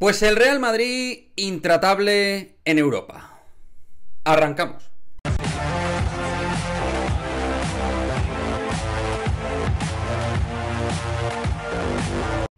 Pues el Real Madrid intratable en Europa. Arrancamos.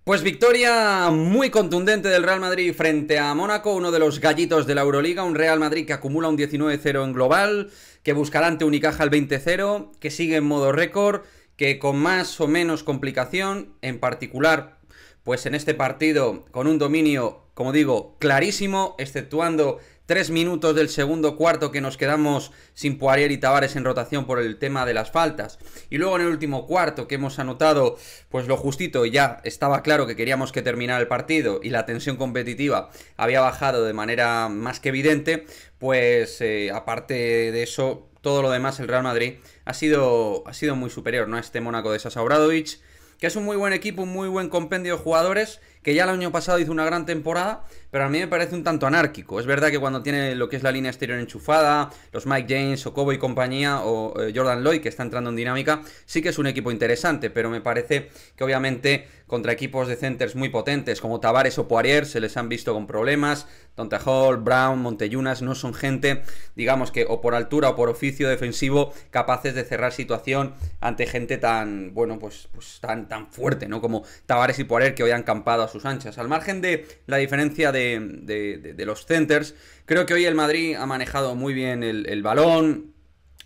Pues victoria muy contundente del Real Madrid frente a Mónaco, uno de los gallitos de la Euroliga, un Real Madrid que acumula un 19-0 en global, que buscará ante Unicaja el 20-0, que sigue en modo récord, que con más o menos complicación, en particular pues en este partido con un dominio, como digo, clarísimo, exceptuando tres minutos del segundo cuarto que nos quedamos sin Poirier y Tavares en rotación por el tema de las faltas. Y luego en el último cuarto que hemos anotado, pues lo justito, ya estaba claro que queríamos que terminara el partido y la tensión competitiva había bajado de manera más que evidente, pues eh, aparte de eso, todo lo demás el Real Madrid ha sido, ha sido muy superior, ¿no? A este Mónaco de Sasauradovich que es un muy buen equipo, un muy buen compendio de jugadores que ya el año pasado hizo una gran temporada, pero a mí me parece un tanto anárquico. Es verdad que cuando tiene lo que es la línea exterior enchufada, los Mike James, Okobo y compañía, o eh, Jordan Lloyd, que está entrando en dinámica, sí que es un equipo interesante, pero me parece que obviamente contra equipos de centers muy potentes como Tavares o Poirier se les han visto con problemas, Tonta Hall, Brown, Montellunas, no son gente, digamos que o por altura o por oficio defensivo, capaces de cerrar situación ante gente tan, bueno, pues, pues tan, tan fuerte, ¿no? Como Tavares y Poirier que hoy han campado sus anchas. Al margen de la diferencia de, de, los centers, creo que hoy el Madrid ha manejado muy bien el balón,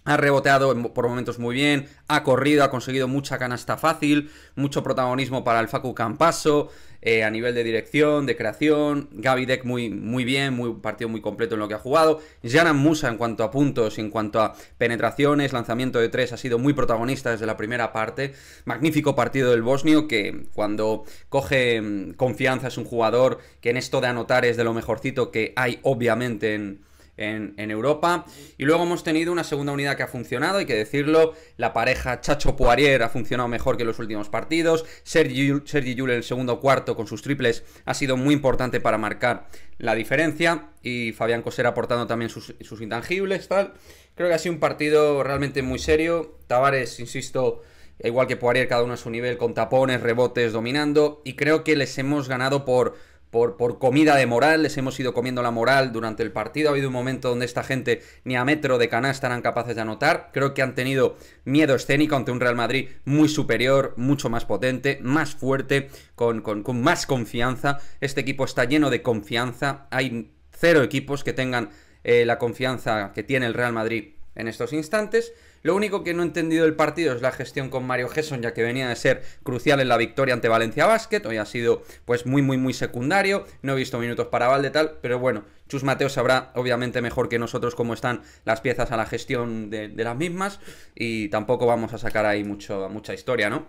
ha reboteado por momentos muy bien, ha corrido, ha conseguido mucha canasta fácil, mucho protagonismo para el Facu Campaso, eh, a nivel de dirección, de creación. Gaby Deck muy, muy bien, muy, partido muy completo en lo que ha jugado. Janan Musa en cuanto a puntos, en cuanto a penetraciones, lanzamiento de tres, ha sido muy protagonista desde la primera parte. Magnífico partido del bosnio que cuando coge mm, confianza es un jugador que en esto de anotar es de lo mejorcito que hay obviamente en en, Europa. Y luego hemos tenido una segunda unidad que ha funcionado, hay que decirlo. La pareja Chacho Poirier ha funcionado mejor que en los últimos partidos. Sergi, Sergi en el segundo cuarto con sus triples ha sido muy importante para marcar la diferencia. Y Fabián Coser aportando también sus, sus intangibles, tal. Creo que ha sido un partido realmente muy serio. Tavares, insisto, igual que Poirier, cada uno a su nivel, con tapones, rebotes, dominando. Y creo que les hemos ganado por por, comida de moral, les hemos ido comiendo la moral durante el partido. Ha habido un momento donde esta gente ni a metro de canasta estarán capaces de anotar. Creo que han tenido miedo escénico ante un Real Madrid muy superior, mucho más potente, más fuerte, con, con, más confianza. Este equipo está lleno de confianza. Hay cero equipos que tengan eh, la confianza que tiene el Real Madrid en estos instantes. Lo único que no he entendido del partido es la gestión con Mario Gesson, ya que venía de ser crucial en la victoria ante Valencia Basket. Hoy ha sido pues muy, muy, muy secundario. No he visto minutos para Valde tal, pero bueno, Chus Mateo sabrá obviamente mejor que nosotros cómo están las piezas a la gestión de, las mismas. Y tampoco vamos a sacar ahí mucho, mucha historia, ¿no?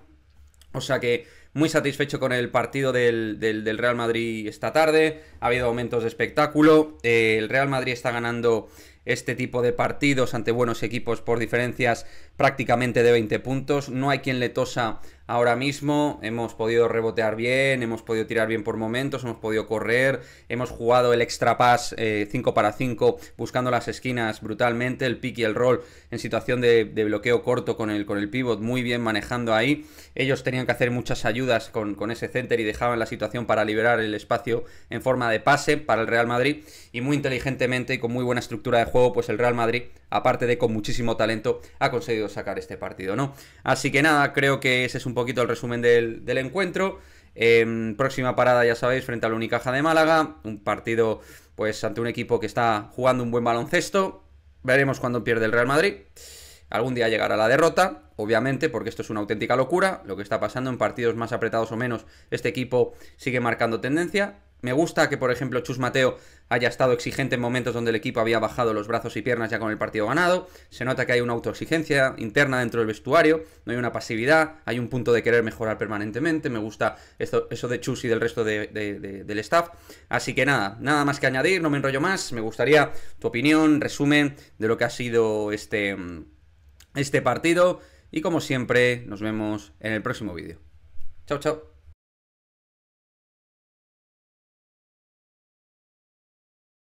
O sea que muy satisfecho con el partido del, Real Madrid esta tarde. Ha habido aumentos de espectáculo. Eh, el Real Madrid está ganando este tipo de partidos ante buenos equipos por diferencias prácticamente de 20 puntos. No hay quien le tosa ahora mismo. Hemos podido rebotear bien, hemos podido tirar bien por momentos, hemos podido correr, hemos jugado el extra pass 5 eh, para 5, buscando las esquinas brutalmente, el pick y el roll en situación de, bloqueo corto con el, con el pivot, muy bien manejando ahí. Ellos tenían que hacer muchas ayudas con, ese center y dejaban la situación para liberar el espacio en forma de pase para el Real Madrid. Y muy inteligentemente y con muy buena estructura de juego, pues el Real Madrid, aparte de con muchísimo talento, ha conseguido sacar este partido, ¿no? Así que nada, creo que ese es un poquito el resumen del, encuentro. en em, próxima parada, ya sabéis, frente al Unicaja de Málaga. Un partido, pues, ante un equipo que está jugando un buen baloncesto. Veremos cuándo pierde el Real Madrid. Algún día llegará la derrota, obviamente, porque esto es una auténtica locura. Lo que está pasando en partidos más apretados o menos, este equipo sigue marcando tendencia. Me gusta que, por ejemplo, Chus Mateo haya estado exigente en momentos donde el equipo había bajado los brazos y piernas ya con el partido ganado. Se nota que hay una autoexigencia interna dentro del vestuario, no hay una pasividad, hay un punto de querer mejorar permanentemente. Me gusta eso de Chus y del resto del staff. Así que nada, nada más que añadir, no me enrollo más. Me gustaría tu opinión, resumen de lo que ha sido este, este partido. Y como siempre, nos vemos en el próximo vídeo. Chao, chao.